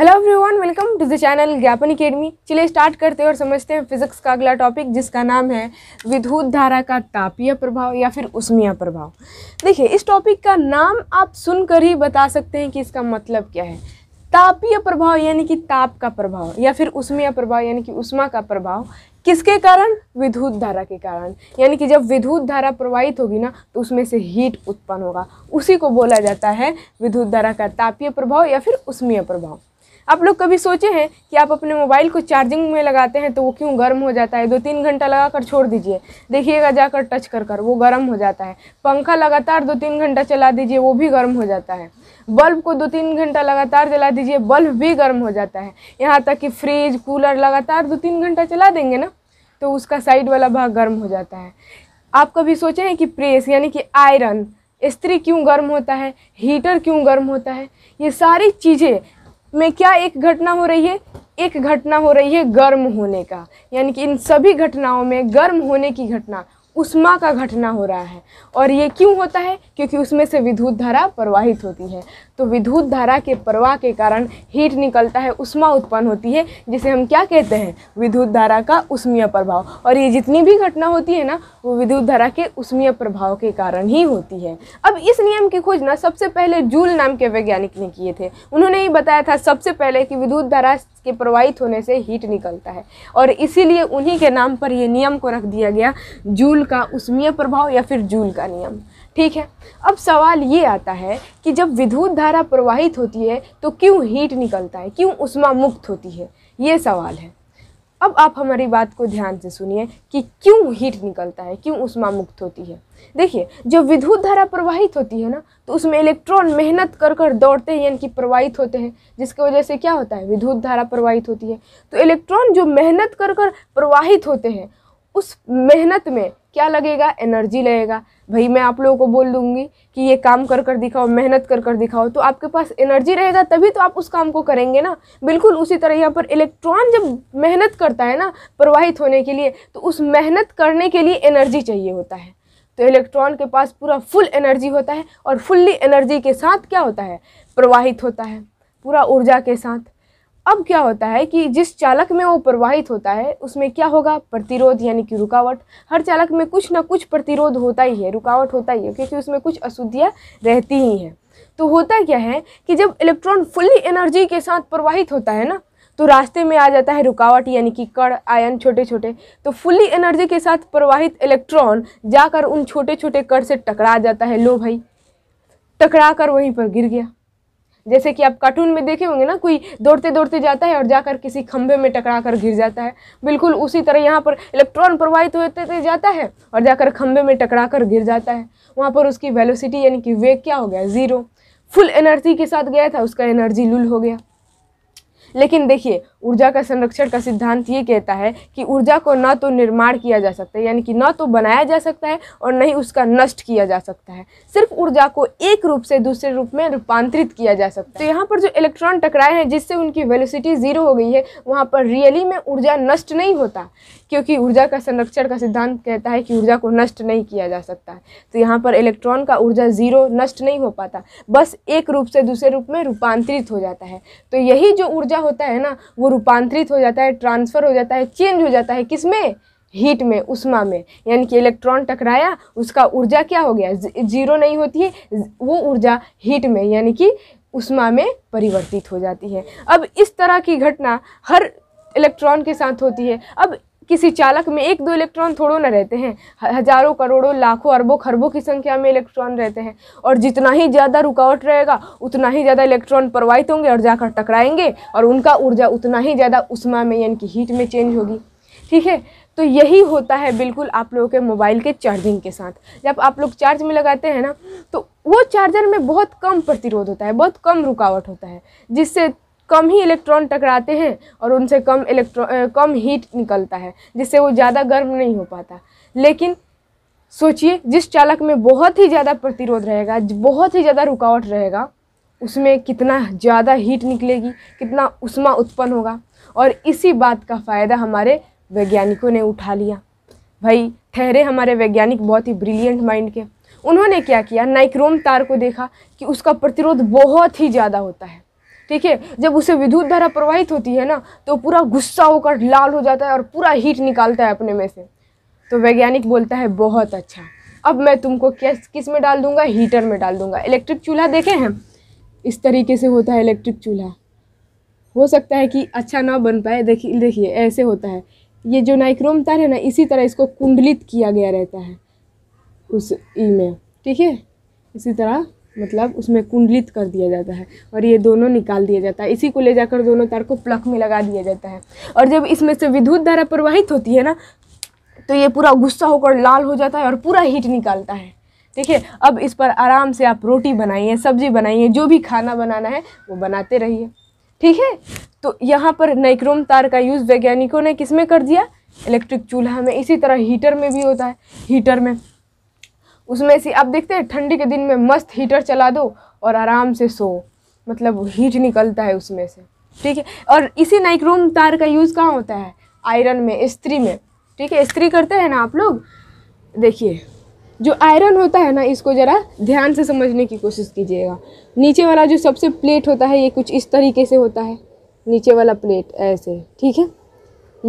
hello everyone welcome to the channel Gyapan academy चलिए start करते हैं और समझते हैं फिजिक्स का अगला टॉपिक जिसका नाम है विद्युत धारा का तापीय प्रभाव या फिर उष्मीय प्रभाव देखिए इस टॉपिक का नाम आप सुनकर ही बता सकते हैं कि इसका मतलब क्या है तापीय प्रभाव यानी कि ताप का प्रभाव या फिर उष्मीय प्रभाव यानी कि उष्मा का प्रभाव किसके कारण विद्युत धारा के कारण यानी कि जब विद्युत धारा प्रवाहित होगी ना तो उसमें से हीट उत्पन्न होगा उसी को बोला जाता है विद्युत धारा का तापीय प्रभाव या फिर उष्मीय प्रभाव आप लोग कभी सोचे हैं कि आप अपने मोबाइल को चार्जिंग में लगाते हैं तो वो क्यों गर्म हो जाता है दो तीन घंटा लगा कर छोड़ दीजिए देखिएगा जाकर टच कर कर वो गर्म हो जाता है पंखा लगातार दो तीन घंटा चला दीजिए वो भी गर्म हो जाता है बल्ब को दो तीन घंटा लगातार जला दीजिए बल्ब भी गर्म हो जाता है यहाँ तक कि फ्रिज कूलर लगातार दो तीन घंटा चला देंगे ना तो उसका साइड वाला भाग गर्म हो जाता है आप कभी सोचे हैं कि प्रेस यानी कि आयरन स्त्री क्यों गर्म होता है हीटर क्यों गर्म होता है ये सारी चीज़ें में क्या एक घटना हो रही है एक घटना हो रही है गर्म होने का यानी कि इन सभी घटनाओं में गर्म होने की घटना उष्मा का घटना हो रहा है और ये क्यों होता है क्योंकि उसमें से विद्युत धारा प्रवाहित होती है तो विद्युत धारा के प्रवाह के कारण हीट निकलता है उष्मा उत्पन्न होती है जिसे हम क्या कहते हैं विद्युत धारा का उष्मीय प्रभाव और ये जितनी भी घटना होती है ना वो विद्युत धारा के उष्मीय प्रभाव के कारण ही होती है अब इस नियम की खोज ना सबसे पहले जूल नाम के वैज्ञानिक ने किए थे उन्होंने ही बताया था सबसे पहले कि विद्युत धारा के प्रवाहित होने से हीट निकलता है और इसीलिए उन्हीं के नाम पर यह नियम को रख दिया गया जूल का उष्मीय प्रभाव या फिर जूल का नियम ठीक है अब सवाल ये आता है कि जब विद्युत धारा प्रवाहित होती है तो क्यों हीट निकलता है क्यों उष्मा मुक्त होती है ये सवाल है अब आप हमारी बात को ध्यान से सुनिए कि क्यों हीट निकलता है क्यों उष्मा मुक्त होती है देखिए जब विद्युत धारा प्रवाहित होती है ना तो उसमें इलेक्ट्रॉन मेहनत कर कर दौड़ते हैं यानी कि प्रवाहित होते हैं जिसकी वजह से क्या होता है विद्युत धारा प्रवाहित होती है तो इलेक्ट्रॉन जो मेहनत कर कर प्रवाहित होते हैं उस मेहनत में क्या लगेगा एनर्जी लगेगा भाई मैं आप लोगों को बोल दूँगी कि ये काम कर कर दिखाओ मेहनत कर कर दिखाओ तो आपके पास एनर्जी रहेगा तभी तो आप उस काम को करेंगे ना बिल्कुल उसी तरह यहाँ पर इलेक्ट्रॉन जब मेहनत करता है ना प्रवाहित होने के लिए तो उस मेहनत करने के लिए एनर्जी चाहिए होता है तो इलेक्ट्रॉन के पास पूरा फुल एनर्जी होता है और फुल्ली एनर्जी के साथ क्या होता है प्रवाहित होता है पूरा ऊर्जा के साथ अब क्या होता है कि जिस चालक में वो प्रवाहित होता है उसमें क्या होगा प्रतिरोध यानी कि रुकावट हर चालक में कुछ ना कुछ प्रतिरोध होता ही है रुकावट होता ही है क्योंकि उसमें कुछ अशुद्धियाँ रहती ही हैं तो होता क्या है कि जब इलेक्ट्रॉन फुल्ली एनर्जी के साथ प्रवाहित होता है ना तो रास्ते में आ जाता है रुकावट यानी कि कण आयन छोटे छोटे तो फुल्ली एनर्जी के साथ प्रवाहित इलेक्ट्रॉन जाकर उन छोटे छोटे कण से टकरा जाता है लो भाई टकरा कर वहीं पर गिर गया जैसे कि आप कार्टून में देखे होंगे ना कोई दौड़ते दौड़ते जाता है और जाकर किसी खंभे में टकरा कर गिर जाता है बिल्कुल उसी तरह यहाँ पर इलेक्ट्रॉन प्रवाहित होते जाता है और जाकर खंभे में टकरा कर गिर जाता है वहाँ पर उसकी वेलोसिटी यानी कि वेग क्या हो गया ज़ीरो फुल एनर्जी के साथ गया था उसका एनर्जी लुल हो गया लेकिन देखिए ऊर्जा का संरक्षण का सिद्धांत ये कहता है कि ऊर्जा को न तो निर्माण किया जा सकता है यानी कि न तो बनाया जा सकता है और न ही उसका नष्ट किया जा सकता है सिर्फ ऊर्जा को एक रूप से दूसरे रूप में रूपांतरित किया जा सकता है तो यहाँ पर जो इलेक्ट्रॉन टकराए हैं जिससे उनकी वेलोसिटी ज़ीरो हो गई है वहाँ पर रियली में ऊर्जा नष्ट नहीं होता क्योंकि ऊर्जा का संरक्षण का सिद्धांत कहता है कि ऊर्जा को नष्ट नहीं किया जा सकता है तो यहाँ पर इलेक्ट्रॉन का ऊर्जा ज़ीरो नष्ट नहीं हो पाता बस एक रूप से दूसरे रूप में रूपांतरित हो जाता है तो यही जो ऊर्जा होता है ना वो रूपांतरित हो जाता है ट्रांसफ़र हो जाता है चेंज हो जाता है किस में हीट में उष्मा में यानी कि इलेक्ट्रॉन टकराया उसका ऊर्जा क्या हो गया जीरो नहीं होती है वो ऊर्जा हीट में यानी कि उष्मा में परिवर्तित हो जाती है अब इस तरह की घटना हर इलेक्ट्रॉन के साथ होती है अब किसी चालक में एक दो इलेक्ट्रॉन थोड़ों ना रहते हैं हजारों करोड़ों लाखों अरबों खरबों की संख्या में इलेक्ट्रॉन रहते हैं और जितना ही ज़्यादा रुकावट रहेगा उतना ही ज़्यादा इलेक्ट्रॉन प्रवाहित होंगे और जाकर टकराएंगे और उनका ऊर्जा उतना ही ज़्यादा उष्मा में यानी कि हीट में चेंज होगी ठीक है तो यही होता है बिल्कुल आप लोगों के मोबाइल के चार्जिंग के साथ जब आप लोग चार्ज में लगाते हैं ना तो वो चार्जर में बहुत कम प्रतिरोध होता है बहुत कम रुकावट होता है जिससे कम ही इलेक्ट्रॉन टकराते हैं और उनसे कम इलेक्ट्रॉन कम हीट निकलता है जिससे वो ज़्यादा गर्म नहीं हो पाता लेकिन सोचिए जिस चालक में बहुत ही ज़्यादा प्रतिरोध रहेगा बहुत ही ज़्यादा रुकावट रहेगा उसमें कितना ज़्यादा हीट निकलेगी कितना उष्मा उत्पन्न होगा और इसी बात का फ़ायदा हमारे वैज्ञानिकों ने उठा लिया भाई ठहरे हमारे वैज्ञानिक बहुत ही ब्रिलियंट माइंड के उन्होंने क्या किया नाइक्रोम तार को देखा कि उसका प्रतिरोध बहुत ही ज़्यादा होता है ठीक है जब उसे विद्युत धारा प्रवाहित होती है ना तो पूरा गुस्सा होकर लाल हो जाता है और पूरा हीट निकालता है अपने में से तो वैज्ञानिक बोलता है बहुत अच्छा अब मैं तुमको किस किस में डाल दूंगा हीटर में डाल दूंगा इलेक्ट्रिक चूल्हा देखे हैं इस तरीके से होता है इलेक्ट्रिक चूल्हा हो सकता है कि अच्छा ना बन पाए देखिए देखिए ऐसे होता है ये जो नाइक्रोम तार है ना इसी तरह इसको कुंडलित किया गया रहता है उस ई में ठीक है इसी तरह मतलब उसमें कुंडलित कर दिया जाता है और ये दोनों निकाल दिया जाता है इसी को ले जाकर दोनों तार को प्लक में लगा दिया जाता है और जब इसमें से विद्युत धारा प्रवाहित होती है ना तो ये पूरा गुस्सा होकर लाल हो जाता है और पूरा हीट निकालता है ठीक है अब इस पर आराम से आप रोटी बनाइए सब्जी बनाइए जो भी खाना बनाना है वो बनाते रहिए ठीक है तो यहाँ पर नाइक्रोम तार का यूज़ वैज्ञानिकों ने किस में कर दिया इलेक्ट्रिक चूल्हा में इसी तरह हीटर में भी होता है हीटर में उसमें से आप देखते हैं ठंडी के दिन में मस्त हीटर चला दो और आराम से सो मतलब हीट निकलता है उसमें से ठीक है और इसी नाइक्रोम तार का यूज़ कहाँ होता है आयरन में स्त्री में ठीक है स्त्री करते हैं ना आप लोग देखिए जो आयरन होता है ना इसको ज़रा ध्यान से समझने की कोशिश कीजिएगा नीचे वाला जो सबसे प्लेट होता है ये कुछ इस तरीके से होता है नीचे वाला प्लेट ऐसे ठीक है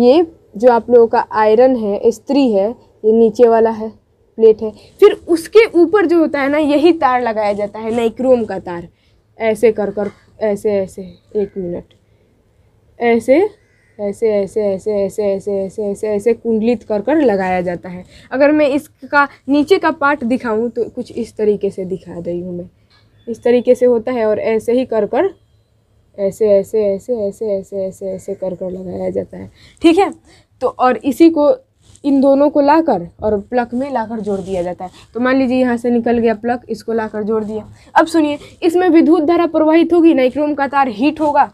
ये जो आप लोगों का आयरन है स्त्री है ये नीचे वाला है प्लेट है फिर उसके ऊपर जो होता है ना यही तार लगाया जाता है नाइक्रोम का तार ऐसे कर कर ऐसे ऐसे एक मिनट ऐसे ऐसे ऐसे ऐसे ऐसे ऐसे ऐसे ऐसे ऐसे कुंडलित कर कर लगाया जाता है अगर मैं इसका नीचे का पार्ट दिखाऊं तो कुछ इस तरीके से दिखा रही हूँ मैं इस तरीके से होता है और ऐसे ही कर कर ऐसे ऐसे ऐसे ऐसे ऐसे ऐसे ऐसे कर कर लगाया जाता है ठीक है तो और इसी को इन दोनों को लाकर और प्लक में लाकर जोड़ दिया जाता है तो मान लीजिए यहाँ से निकल गया प्लक इसको लाकर जोड़ दिया अब सुनिए इसमें विद्युत धारा प्रवाहित होगी नाइक्रोम का तार हीट होगा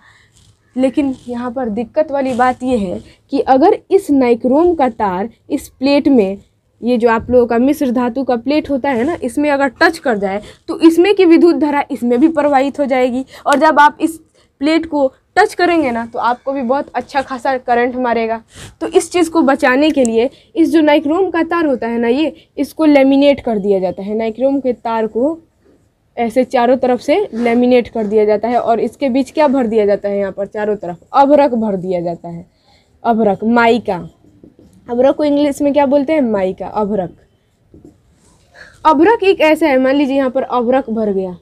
लेकिन यहाँ पर दिक्कत वाली बात यह है कि अगर इस नाइक्रोम का तार इस प्लेट में ये जो आप लोगों का मिश्र धातु का प्लेट होता है ना इसमें अगर टच कर जाए तो इसमें की विद्युत धारा इसमें भी प्रवाहित हो जाएगी और जब आप इस प्लेट को टच करेंगे ना तो आपको भी बहुत अच्छा खासा करंट मारेगा तो इस चीज़ को बचाने के लिए इस जो नाइक्रोम का तार होता है ना ये इसको लेमिनेट कर दिया जाता है नाइक्रोम के तार को ऐसे चारों तरफ से लेमिनेट कर दिया जाता है और इसके बीच क्या भर दिया जाता है यहाँ पर चारों तरफ अभरक भर दिया जाता है अभरक माइका अभरक को इंग्लिश में क्या बोलते हैं माइका अभरक अभरक एक ऐसा है मान लीजिए यहाँ पर अभरक भर गया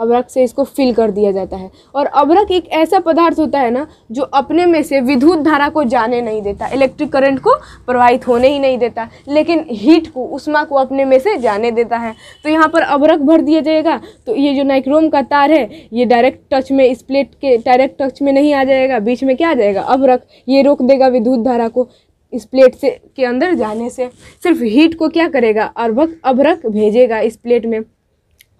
अबरक से इसको फिल कर दिया जाता है और अबरक एक ऐसा पदार्थ होता है ना जो अपने में से विद्युत धारा को जाने नहीं देता इलेक्ट्रिक करंट को प्रवाहित होने ही नहीं देता लेकिन हीट को उष्मा को अपने में से जाने देता है तो यहाँ पर अबरक भर दिया जाएगा तो ये जो नाइक्रोम का तार है ये डायरेक्ट टच में इस प्लेट के डायरेक्ट टच में नहीं आ जाएगा बीच में क्या आ जाएगा अबरक ये रोक देगा विद्युत धारा को इस प्लेट से के अंदर जाने से सिर्फ हीट को क्या करेगा अरबक अबरक भेजेगा इस प्लेट में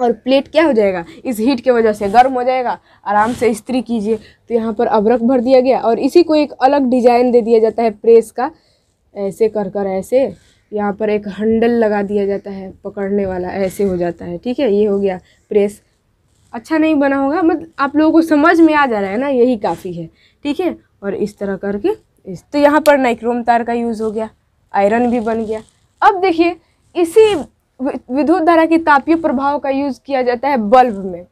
और प्लेट क्या हो जाएगा इस हीट के वजह से गर्म हो जाएगा आराम से इस्त्री कीजिए तो यहाँ पर अबरक भर दिया गया और इसी को एक अलग डिजाइन दे दिया जाता है प्रेस का ऐसे कर कर ऐसे यहाँ पर एक हंडल लगा दिया जाता है पकड़ने वाला ऐसे हो जाता है ठीक है ये हो गया प्रेस अच्छा नहीं बना होगा मतलब आप लोगों को समझ में आ जा रहा है ना यही काफ़ी है ठीक है और इस तरह करके इस तो यहाँ पर नाइक्रोम तार का यूज़ हो गया आयरन भी बन गया अब देखिए इसी विद्युत धारा के तापीय प्रभाव का यूज़ किया जाता है बल्ब में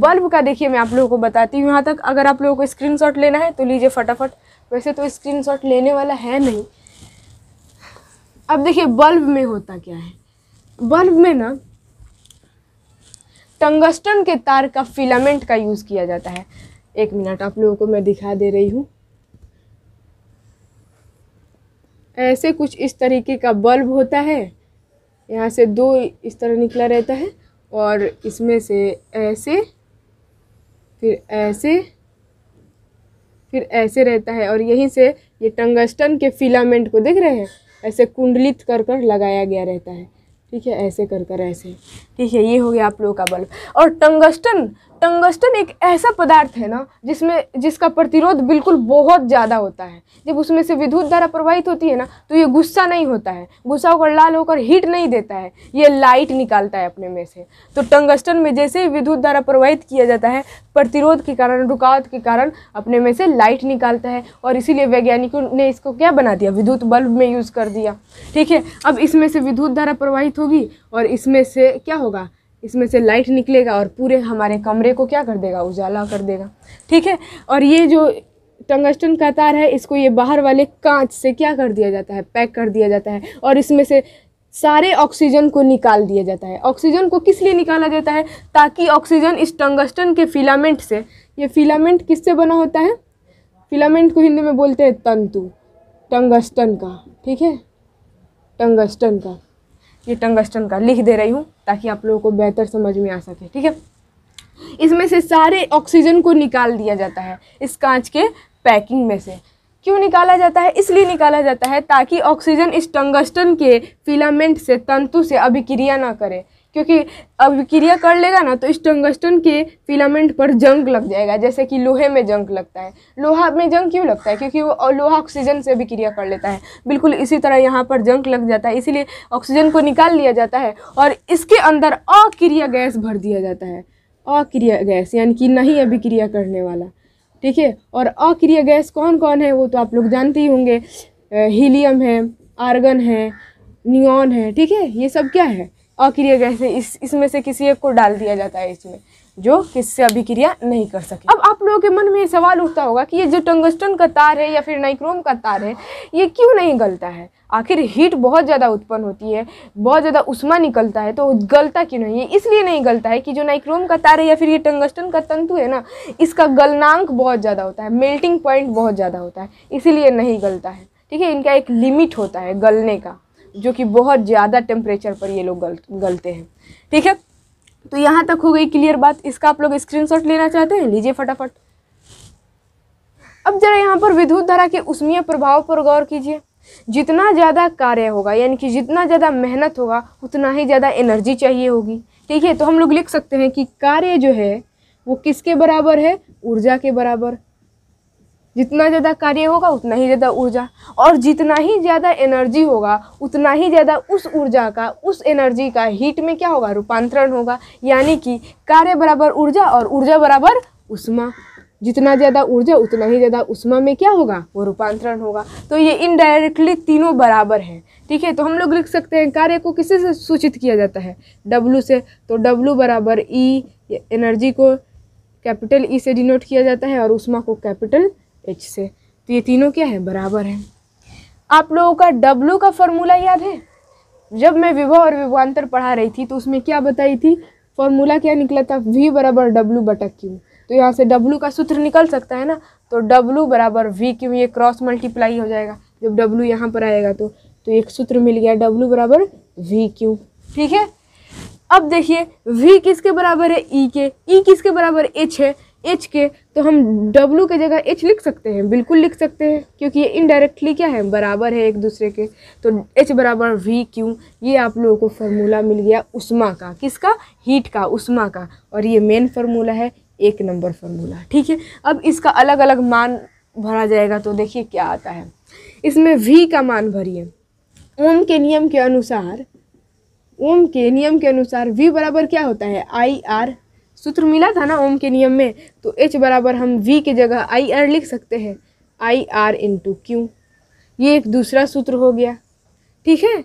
बल्ब का देखिए मैं आप लोगों को बताती हूँ यहाँ तक अगर आप लोगों को स्क्रीनशॉट लेना है तो लीजिए फटाफट वैसे तो स्क्रीनशॉट लेने वाला है नहीं अब देखिए बल्ब में होता क्या है बल्ब में ना टंगस्टन के तार का फिलामेंट का यूज़ किया जाता है एक मिनट आप लोगों को मैं दिखा दे रही हूँ ऐसे कुछ इस तरीके का बल्ब होता है यहाँ से दो इस तरह निकला रहता है और इसमें से ऐसे फिर ऐसे फिर ऐसे रहता है और यहीं से ये टंगस्टन के फिलामेंट को देख रहे हैं ऐसे कुंडलित कर कर लगाया गया रहता है ठीक है ऐसे कर कर ऐसे ठीक है ये हो गया आप लोगों का बल्ब और टंगस्टन टंगस्टन एक ऐसा पदार्थ है ना जिसमें जिसका प्रतिरोध बिल्कुल बहुत ज़्यादा होता है जब उसमें से विद्युत धारा प्रवाहित होती है ना तो ये गुस्सा नहीं होता है गुस्सा होकर लाल होकर हीट नहीं देता है ये लाइट निकालता है अपने में से तो टंगस्टन में जैसे ही विद्युत धारा प्रवाहित किया जाता है प्रतिरोध के कारण रुकावट के कारण अपने में से लाइट निकालता है और इसीलिए वैज्ञानिकों ने इसको क्या बना दिया विद्युत बल्ब में यूज़ कर दिया ठीक है अब इसमें से विद्युत धारा प्रवाहित होगी और इसमें से क्या होगा इसमें से लाइट निकलेगा और पूरे हमारे कमरे को क्या कर देगा उजाला कर देगा ठीक है और ये जो टंगस्टन का तार है इसको ये बाहर वाले कांच से क्या कर दिया जाता है पैक कर दिया जाता है और इसमें से सारे ऑक्सीजन को निकाल दिया जाता है ऑक्सीजन को किस लिए निकाला जाता है ताकि ऑक्सीजन इस टंगस्टन के फिलामेंट से ये फिलामेंट किससे बना होता है फिलामेंट को हिंदी में बोलते हैं तंतु टंगस्टन का ठीक है टंगस्टन का ये टंगस्टन का लिख दे रही हूँ ताकि आप लोगों को बेहतर समझ में आ सके ठीक है इसमें से सारे ऑक्सीजन को निकाल दिया जाता है इस कांच के पैकिंग में से क्यों निकाला जाता है इसलिए निकाला जाता है ताकि ऑक्सीजन इस टंगस्टन के फिलामेंट से तंतु से अभिक्रिया ना करे क्योंकि अब क्रिया कर लेगा ना तो टंगस्टन के फिलामेंट पर जंग लग जाएगा जैसे कि लोहे में जंग लगता है लोहा में जंग क्यों लगता है क्योंकि वो लोहा ऑक्सीजन से भी क्रिया कर लेता है बिल्कुल इसी तरह यहाँ पर जंग लग जाता है इसीलिए ऑक्सीजन को निकाल लिया जाता है और इसके अंदर अक्रिया गैस भर दिया जाता है अक्रिया गैस यानी कि नहीं अभिक्रिया करने वाला ठीक है और अक्रिय गैस कौन कौन है वो तो आप लोग जानते ही होंगे हीलियम है आर्गन है नियॉन है ठीक है ये सब क्या है अक्रिय गैस है इस इसमें से किसी एक को डाल दिया जाता है इसमें जो किससे अभिक्रिया नहीं कर सके अब आप लोगों के मन में ये सवाल उठता होगा कि ये जो टंगस्टन का तार है या फिर नाइक्रोम का तार है ये क्यों नहीं गलता है आखिर हीट बहुत ज़्यादा उत्पन्न होती है बहुत ज़्यादा उष्मा निकलता है तो गलता क्यों नहीं है इसलिए नहीं गलता है कि जो नाइक्रोम का तार है या फिर ये टंगस्टन का तंतु है ना इसका गलनांक बहुत ज़्यादा होता है मेल्टिंग पॉइंट बहुत ज़्यादा होता है इसीलिए नहीं गलता है ठीक है इनका एक लिमिट होता है गलने का जो कि बहुत ज़्यादा टेम्परेचर पर ये लोग गल गलते हैं ठीक है तो यहाँ तक हो गई क्लियर बात इसका आप लोग स्क्रीनशॉट लेना चाहते हैं लीजिए फटाफट अब जरा यहाँ पर विद्युत धारा के उष्मीय प्रभाव पर गौर कीजिए जितना ज़्यादा कार्य होगा यानी कि जितना ज़्यादा मेहनत होगा उतना ही ज़्यादा एनर्जी चाहिए होगी ठीक है तो हम लोग लिख सकते हैं कि कार्य जो है वो किसके बराबर है ऊर्जा के बराबर जितना ज़्यादा कार्य होगा उतना ही ज़्यादा ऊर्जा और जितना ही ज़्यादा एनर्जी होगा उतना ही ज़्यादा उस ऊर्जा का उस एनर्जी का हीट में क्या होगा रूपांतरण होगा यानी कि कार्य बराबर ऊर्जा और ऊर्जा बराबर उष्मा जितना ज़्यादा ऊर्जा उतना ही ज़्यादा उष्मा में क्या होगा वो रूपांतरण होगा तो ये इनडायरेक्टली तीनों बराबर हैं ठीक है तो हम लोग लिख सकते हैं कार्य को किसी से सूचित किया जाता है डब्लू से तो डब्लू बराबर ई e, एनर्जी को कैपिटल ई e से डिनोट किया जाता है और उष्मा को कैपिटल एच से तो ये तीनों क्या है बराबर हैं आप लोगों का डब्लू का फॉर्मूला याद है जब मैं विभव और विभवान्तर पढ़ा रही थी तो उसमें क्या बताई थी फॉर्मूला क्या निकला था वी बराबर डब्लू बटा क्यू तो यहाँ से डब्लू का सूत्र निकल सकता है ना तो डब्लू बराबर वी क्यू ये क्रॉस मल्टीप्लाई हो जाएगा जब डब्लू यहाँ पर आएगा तो तो एक सूत्र मिल गया डब्लू बराबर वी क्यू ठीक है अब देखिए वी किसके बराबर है ई e के ई e किसके बराबर एच है एच के तो हम डब्लू के जगह एच लिख सकते हैं बिल्कुल लिख सकते हैं क्योंकि ये इनडायरेक्टली क्या है बराबर है एक दूसरे के तो एच बराबर वी क्यू ये आप लोगों को फार्मूला मिल गया उष्मा का किसका हीट का उष्मा का और ये मेन फार्मूला है एक नंबर फार्मूला ठीक है अब इसका अलग अलग मान भरा जाएगा तो देखिए क्या आता है इसमें वी का मान भरिए ओम के नियम के अनुसार ओम के नियम के अनुसार वी बराबर क्या होता है आई आर सूत्र मिला था ना ओम के नियम में तो एच बराबर हम वी के जगह आई आर लिख सकते हैं आई आर टू क्यू ये एक दूसरा सूत्र हो गया ठीक है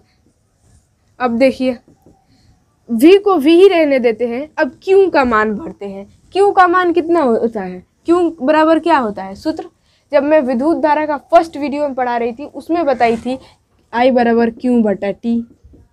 अब देखिए वी को वी ही रहने देते हैं अब क्यू का मान भरते हैं क्यू का मान कितना होता है क्यू बराबर क्या होता है सूत्र जब मैं विद्युत धारा का फर्स्ट वीडियो में पढ़ा रही थी उसमें बताई थी आई बराबर क्यू बटा टी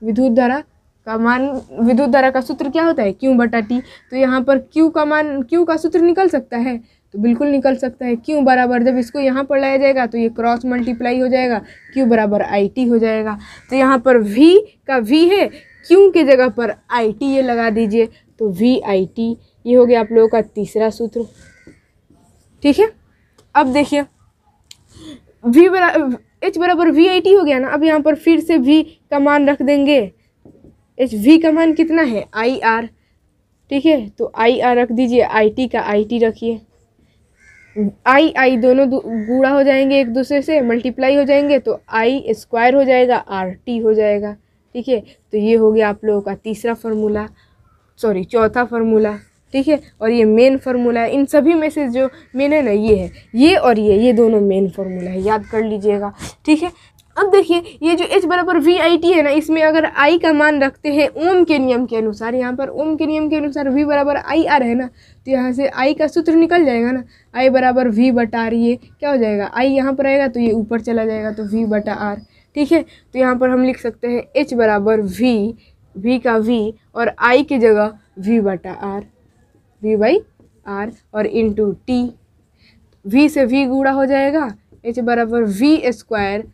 विद्युत धारा का मान विद्युत धारा का सूत्र क्या होता है क्यू बटा टी तो यहाँ पर क्यू का मान क्यू का सूत्र निकल सकता है तो बिल्कुल निकल सकता है क्यों बराबर जब इसको यहाँ पर लाया जाएगा तो ये क्रॉस मल्टीप्लाई हो जाएगा क्यों बराबर आई टी हो जाएगा तो यहाँ पर वी का वी है क्यों के जगह पर आई टी ये लगा दीजिए तो वी आई टी ये हो गया आप लोगों का तीसरा सूत्र ठीक है अब देखिए वी बरा एच बराबर वी आई टी हो गया ना अब यहाँ पर फिर से वी का मान रख देंगे एच वी का मान कितना है आई आर ठीक है तो आई आर रख दीजिए आई टी का आई टी रखिए आई आई दोनों गुड़ा हो जाएंगे एक दूसरे से मल्टीप्लाई हो जाएंगे तो आई स्क्वायर हो जाएगा आर टी हो जाएगा ठीक है तो ये हो गया आप लोगों का तीसरा फार्मूला सॉरी चौथा फार्मूला ठीक है और ये मेन फार्मूला है इन सभी में से जो मेन है ना ये है ये और ये ये दोनों मेन फार्मूला है याद कर लीजिएगा ठीक है अब देखिए ये जो h बराबर वी आई टी है ना इसमें अगर आई का मान रखते हैं ओम के नियम के अनुसार यहाँ पर ओम के नियम के अनुसार वी बराबर आई आर है ना तो यहाँ से आई का सूत्र निकल जाएगा ना आई बराबर वी बटा आर ये क्या हो जाएगा आई यहाँ पर आएगा तो ये ऊपर चला जाएगा तो वी बटा आर ठीक है तो यहाँ पर हम लिख सकते हैं एच बराबर वी वी का वी और आई की जगह वी बटा आर वी बाई आर और इंटू टी वी से वी गूढ़ा हो जाएगा एच बराबर वी स्क्वायर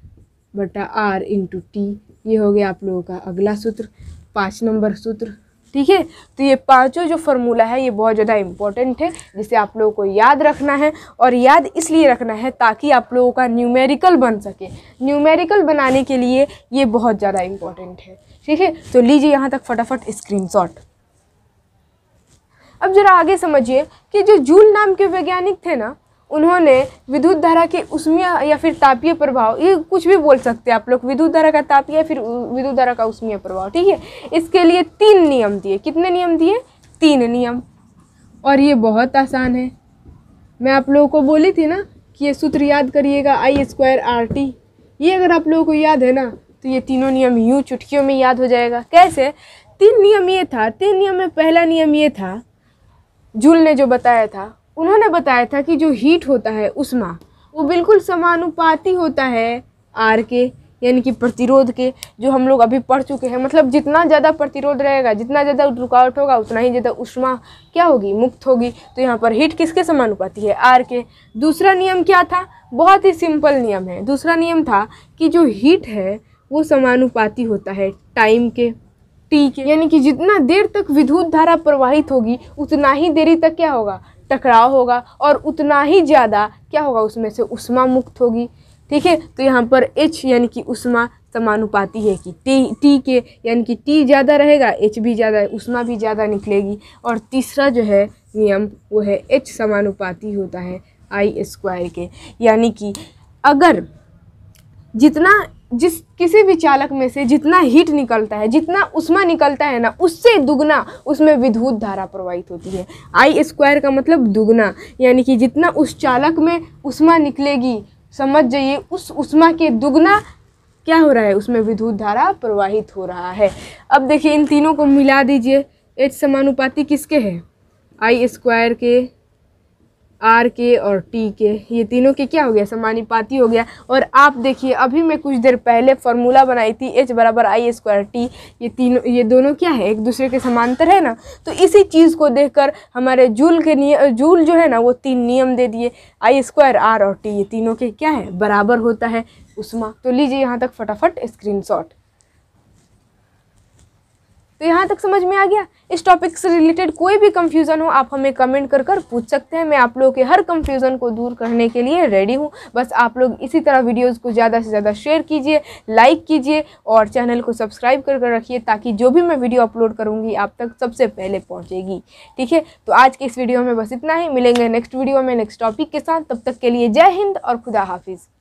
बटा आर इंटू टी ये हो गया आप लोगों का अगला सूत्र पाँच नंबर सूत्र ठीक है तो ये पांचों जो फार्मूला है ये बहुत ज़्यादा इम्पॉर्टेंट है जिसे आप लोगों को याद रखना है और याद इसलिए रखना है ताकि आप लोगों का न्यूमेरिकल बन सके न्यूमेरिकल बनाने के लिए ये बहुत ज़्यादा इम्पॉर्टेंट है ठीक है तो लीजिए यहाँ तक फटाफट स्क्रीनशॉट अब ज़रा आगे समझिए कि जो जूल नाम के वैज्ञानिक थे ना उन्होंने विद्युत धारा के उसमें या फिर तापीय प्रभाव ये कुछ भी बोल सकते हैं आप लोग विद्युत धारा का तापीय फिर विद्युत धारा का उसमें प्रभाव ठीक है इसके लिए तीन नियम दिए कितने नियम दिए तीन नियम और ये बहुत आसान है मैं आप लोगों को बोली थी ना कि ये सूत्र याद करिएगा आई स्क्वायर आर टी ये अगर आप लोगों को याद है ना तो ये तीनों नियम यूँ चुटकियों में याद हो जाएगा कैसे तीन नियम ये था तीन नियम में पहला नियम ये था जूल ने जो बताया था उन्होंने बताया था कि जो हीट होता है उष्मा वो बिल्कुल समानुपाती होता है आर के यानी कि प्रतिरोध के जो हम लोग अभी पढ़ चुके हैं मतलब जितना ज़्यादा प्रतिरोध रहेगा जितना ज़्यादा रुकावट होगा उतना ही ज़्यादा उष्मा क्या होगी मुक्त होगी तो यहाँ पर हीट किसके समानुपाती है आर के दूसरा नियम क्या था बहुत ही सिंपल नियम है दूसरा नियम था कि जो हीट है वो समानुपाती होता है टाइम के टी के यानी कि जितना देर तक विद्युत धारा प्रवाहित होगी उतना ही देरी तक क्या होगा टकराव होगा और उतना ही ज़्यादा क्या होगा उसमें से उष्मा मुक्त होगी ठीक है तो यहाँ पर एच यानी कि उष्मा समानुपाती है कि टी टी के यानी कि टी ज़्यादा रहेगा एच भी ज़्यादा उष्मा भी ज़्यादा निकलेगी और तीसरा जो है नियम वो है एच समानुपाती होता है आई स्क्वायर के यानी कि अगर जितना जिस किसी भी चालक में से जितना हीट निकलता है जितना उष्मा निकलता है ना उससे दुगना उसमें विद्युत धारा प्रवाहित होती है आई स्क्वायर का मतलब दुगना यानी कि जितना उस चालक में उष्मा निकलेगी समझ जाइए उस उष्मा के दुगना क्या हो रहा है उसमें विद्युत धारा प्रवाहित हो रहा है अब देखिए इन तीनों को मिला दीजिए एच समानुपाति किसके है आई स्क्वायर के आर के और टी के ये तीनों के क्या हो गया समानुपाती हो गया और आप देखिए अभी मैं कुछ देर पहले फार्मूला बनाई थी एच बराबर आई स्क्वायर टी ये तीनों ये दोनों क्या है एक दूसरे के समांतर है ना तो इसी चीज़ को देखकर हमारे जूल के नियम जूल जो है ना वो तीन नियम दे दिए आई स्क्वायर आर और टी ये तीनों के क्या है बराबर होता है उसमा तो लीजिए यहाँ तक फटाफट शॉट तो यहाँ तक समझ में आ गया इस टॉपिक से रिलेटेड कोई भी कन्फ्यूज़न हो आप हमें कमेंट कर कर पूछ सकते हैं मैं आप लोगों के हर कन्फ्यूज़न को दूर करने के लिए रेडी हूँ बस आप लोग इसी तरह वीडियोज़ को ज़्यादा से ज़्यादा शेयर कीजिए लाइक कीजिए और चैनल को सब्सक्राइब कर कर रखिए ताकि जो भी मैं वीडियो अपलोड करूँगी आप तक सबसे पहले पहुँचेगी ठीक है तो आज के इस वीडियो में बस इतना ही मिलेंगे नेक्स्ट वीडियो में नेक्स्ट टॉपिक के साथ तब तक के लिए जय हिंद और खुदा हाफिज़